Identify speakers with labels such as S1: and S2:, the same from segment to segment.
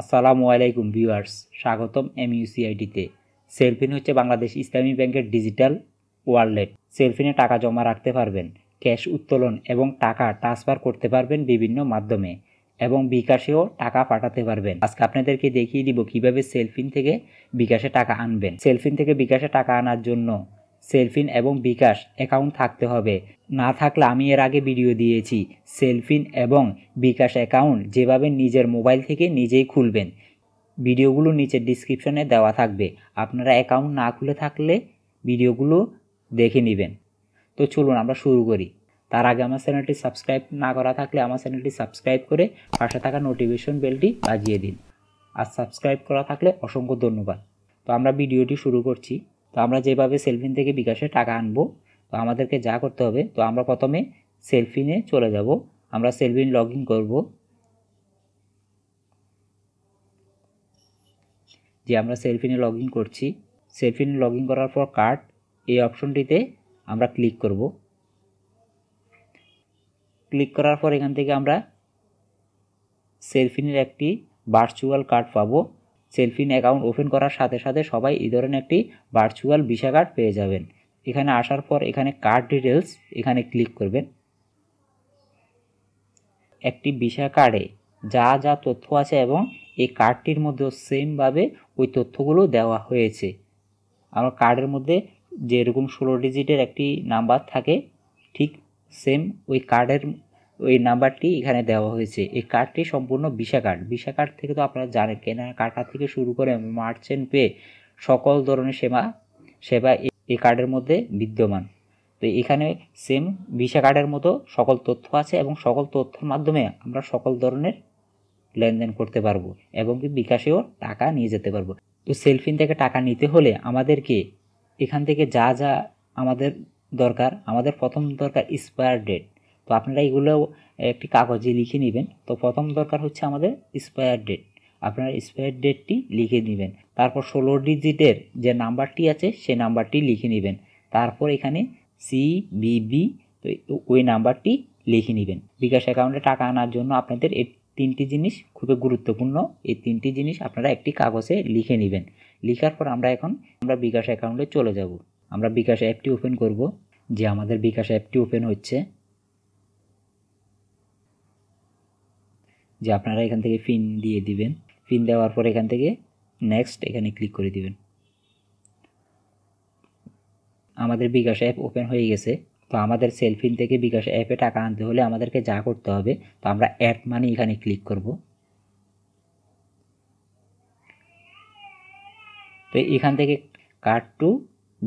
S1: আসসালামু আলাইকুম ভিউয়ার্স স্বাগতম এম ইউসিআইডিতে সেলফিন হচ্ছে বাংলাদেশ ইসলামী ব্যাংকের ডিজিটাল ওয়ালেট সেলফিনে টাকা জমা রাখতে পারবেন ক্যাশ উত্তোলন এবং টাকা ট্রান্সফার করতে পারবেন বিভিন্ন মাধ্যমে এবং বিকাশেও টাকা পাঠাতে পারবেন আজকে আপনাদেরকে দেখিয়ে দিব কিভাবে সেলফিন থেকে বিকাশে টাকা আনবেন সেলফিন থেকে বিকাশে টাকা আনার জন্য সেলফিন এবং বিকাশ অ্যাকাউন্ট থাকতে হবে না থাকলে আমি এর আগে ভিডিও দিয়েছি সেলফিন এবং বিকাশ অ্যাকাউন্ট যেভাবে নিজের মোবাইল থেকে নিজেই খুলবেন ভিডিওগুলো নিচের ডিসক্রিপশনে দেওয়া থাকবে আপনারা অ্যাকাউন্ট না খুলে থাকলে ভিডিওগুলো দেখে নেবেন তো চলুন আমরা শুরু করি তার আগে আমার চ্যানেলটি সাবস্ক্রাইব না করা থাকলে আমার চ্যানেলটি সাবস্ক্রাইব করে পাশে থাকা নোটিফিকেশন বেলটি বাজিয়ে দিন আর সাবস্ক্রাইব করা থাকলে অসংখ্য ধন্যবাদ তো আমরা ভিডিওটি শুরু করছি তো আমরা যেভাবে সেলফিন থেকে বিকাশে টাকা আনবো তো আমাদেরকে যা করতে হবে তো আমরা প্রথমে সেলফিনে চলে যাব আমরা সেলফিন লগ ইন করবো যে আমরা সেলফিনে লগ ইন করছি সেলফিনে লগ ইন করার পর কার্ড এই অপশনটিতে আমরা ক্লিক করব ক্লিক করার পর এখান থেকে আমরা সেলফিনের একটি ভার্চুয়াল কার্ড পাবো সেলফিন অ্যাকাউন্ট ওপেন করার সাথে সাথে সবাই এই ধরনের একটি ভার্চুয়াল ভিসা কার্ড পেয়ে যাবেন এখানে আসার পর এখানে কার্ড ডিটেলস এখানে ক্লিক করবেন একটি ভিসা কার্ডে যা যা তথ্য আছে এবং এই কার্ডটির মধ্যেও সেমভাবে ওই তথ্যগুলো দেওয়া হয়েছে আমার কার্ডের মধ্যে যেরকম ষোলো ডিজিটের একটি নাম্বার থাকে ঠিক সেম ওই কার্ডের এই নাম্বারটি এখানে দেওয়া হয়েছে এই কার্ডটি সম্পূর্ণ ভিসা কার্ড ভিসা কার্ড থেকে তো আপনারা জানেন কেনা কাটা থেকে শুরু করে মার্চেন্ট পে সকল ধরনের সেবা সেবা এই কার্ডের মধ্যে বিদ্যমান তো এখানে সেম ভিসা কার্ডের মতো সকল তথ্য আছে এবং সকল তথ্যের মাধ্যমে আমরা সকল ধরনের লেনদেন করতে পারবো এবং কি বিকাশেও টাকা নিয়ে যেতে পারবো তো সেলফিন থেকে টাকা নিতে হলে আমাদেরকে এখান থেকে যা যা আমাদের দরকার আমাদের প্রথম দরকার এক্সপায়ার ডেট তো আপনারা এগুলো একটি কাগজে লিখে নেবেন তো প্রথম দরকার হচ্ছে আমাদের স্পায়ার ডেট আপনার স্পায়ার ডেটটি লিখে নেবেন তারপর ষোলো ডিজিটের যে নাম্বারটি আছে সেই নাম্বারটি লিখে নেবেন তারপর এখানে সি বিবি ওই নাম্বারটি লিখে নেবেন বিকাশ অ্যাকাউন্টে টাকা আনার জন্য আপনাদের এই তিনটি জিনিস খুবই গুরুত্বপূর্ণ এই তিনটি জিনিস আপনারা একটি কাগজে লিখে নেবেন লিখার পর আমরা এখন আমরা বিকাশ অ্যাকাউন্টে চলে যাব আমরা বিকাশ অ্যাপটি ওপেন করব যে আমাদের বিকাশ অ্যাপটি ওপেন হচ্ছে যে আপনারা এখান থেকে পিন দিয়ে দিবেন পিন দেওয়ার পর এখান থেকে নেক্সট এখানে ক্লিক করে দিবেন আমাদের বিকাশ অ্যাপ ওপেন হয়ে গেছে তো আমাদের সেলফিন থেকে বিকাশ অ্যাপে টাকা আনতে হলে আমাদেরকে যা করতে হবে তো আমরা অ্যাড মানি এখানে ক্লিক করব তো এখান থেকে কার্ড টু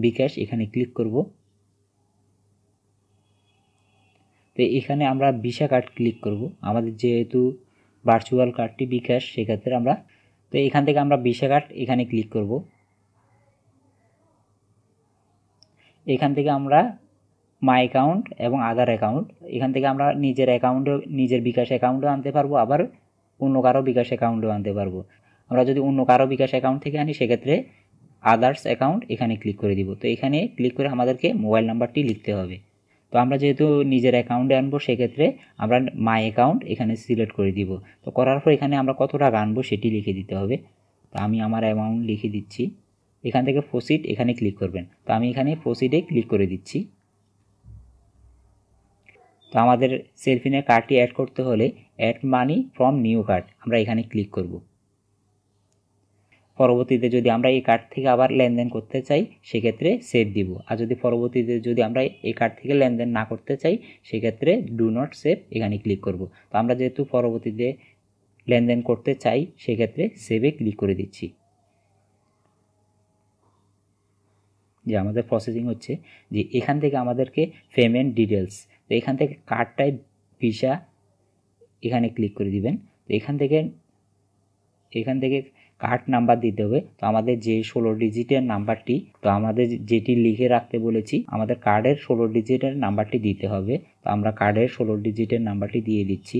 S1: বিকাশ এখানে ক্লিক করব তো এখানে আমরা ভিসা কার্ড ক্লিক করব আমাদের যেহেতু ভার্চুয়াল কার্ডটি বিকাশ সেক্ষেত্রে আমরা তো এখান থেকে আমরা ভিসা কার্ড এখানে ক্লিক করব এখান থেকে আমরা মাই অ্যাকাউন্ট এবং আদার অ্যাকাউন্ট এখান থেকে আমরা নিজের অ্যাকাউন্টও নিজের বিকাশ অ্যাকাউন্টেও আনতে পারবো আবার অন্য কারো বিকাশ অ্যাকাউন্টেও আনতে পারবো আমরা যদি অন্য কারো বিকাশ অ্যাকাউন্ট থেকে আনি সেক্ষেত্রে আদার্স অ্যাকাউন্ট এখানে ক্লিক করে দিব তো এখানে ক্লিক করে আমাদেরকে মোবাইল নাম্বারটি লিখতে হবে তো আমরা যেহেতু নিজের অ্যাকাউন্টে আনবো সেক্ষেত্রে আমরা মাই অ্যাকাউন্ট এখানে সিলেক্ট করে দিব তো করার পর এখানে আমরা কত টাকা আনবো সেটি লিখে দিতে হবে তো আমি আমার অ্যামাউন্ট লিখে দিচ্ছি এখান থেকে ফোসিট এখানে ক্লিক করবেন তো আমি এখানে ফোসিটে ক্লিক করে দিচ্ছি তো আমাদের সেলফিনে কার্ডটি অ্যাড করতে হলে add money from new card আমরা এখানে ক্লিক করবো পরবর্তীতে যদি আমরা এই কার্ড থেকে আবার লেনদেন করতে চাই সেক্ষেত্রে সেভ দিব আর যদি পরবর্তীতে যদি আমরা এই কার্ড থেকে লেনদেন না করতে চাই সেক্ষেত্রে ডু নট সেভ এখানে ক্লিক করব তো আমরা যেহেতু পরবর্তীতে লেনদেন করতে চাই সেক্ষেত্রে সেভে ক্লিক করে দিচ্ছি যে আমাদের প্রসেসিং হচ্ছে যে এখান থেকে আমাদেরকে পেমেন্ট ডিটেলস তো এখান থেকে কার্ডটায় ভিসা এখানে ক্লিক করে দিবেন তো এখান থেকে এখান থেকে কার্ড নাম্বার দিতে হবে তো আমাদের যে ষোলো ডিজিটের নাম্বারটি তো আমাদের যেটি লিখে রাখতে বলেছি আমাদের কার্ডের ষোলো ডিজিটের নাম্বারটি দিতে হবে তো আমরা কার্ডের ষোলো ডিজিটের নাম্বারটি দিয়ে দিচ্ছি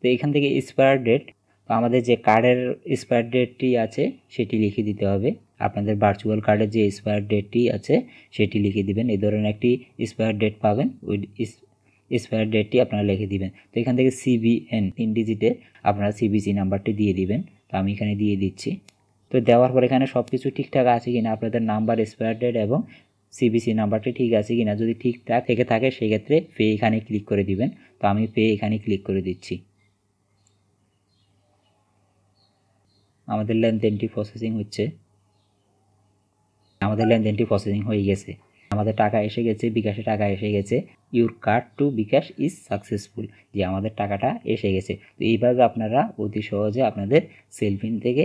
S1: তো এখান থেকে এক্সপায়ার ডেট তো আমাদের যে কার্ডের এক্সপায়ার ডেটটি আছে সেটি লিখে দিতে হবে আপনাদের ভার্চুয়াল কার্ডের যে এক্সপায়ার ডেটটি আছে সেটি লিখে দিবেন এই ধরনের একটি এক্সপায়ার ডেট পাবেন ওই এক্সপায়ার ডেটটি আপনারা লিখে দিবেন তো এখান থেকে সিবিএন তিন ডিজিটে আপনারা সিবিসি নাম্বারটি দিয়ে দিবেন তো আমি এখানে দিয়ে দিচ্ছি তো দেওয়ার পর এখানে সব কিছু ঠিকঠাক আছে কিনা আপনাদের নাম্বার এক্সপায়ার ডেট এবং সিবিসি নাম্বারটি ঠিক আছে কিনা যদি ঠিকঠাক থেকে থাকে সেক্ষেত্রে পে এখানে ক্লিক করে দিবেন তো আমি পে এখানে ক্লিক করে দিচ্ছি আমাদের লেনদেনটি প্রসেসিং হচ্ছে আমাদের লেনদেনটি প্রসেসিং হয়ে গেছে আমাদের টাকা এসে গেছে বিকাশে টাকা এসে গেছে your card to bKash is successful যে আমাদের টাকাটা এসে গেছে তো এইভাবে আপনারা অতি সহজে আপনাদের সেলফিন থেকে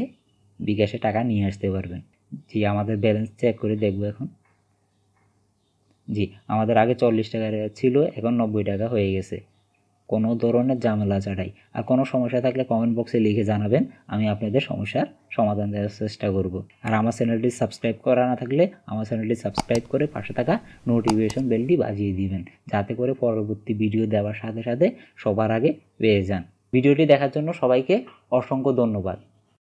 S1: বিকাশে টাকা নিয়ে আসতে পারবেন জি আমাদের ব্যালেন্স চেক করে দেখব এখন জি আমাদের আগে চল্লিশ টাকা ছিল এখন নব্বই টাকা হয়ে গেছে কোনো ধরনের ঝামেলা ছাড়াই আর কোনো সমস্যা থাকলে কমেন্ট বক্সে লিখে জানাবেন আমি আপনাদের সমস্যার সমাধান দেওয়ার চেষ্টা করব আর আমার চ্যানেলটি সাবস্ক্রাইব করা না থাকলে আমার চ্যানেলটি সাবস্ক্রাইব করে পাশে থাকা নোটিফিকেশন বেলটি বাজিয়ে দিবেন যাতে করে পরবর্তী ভিডিও দেওয়ার সাথে সাথে সবার আগে পেয়ে যান ভিডিওটি দেখার জন্য সবাইকে অসংখ্য ধন্যবাদ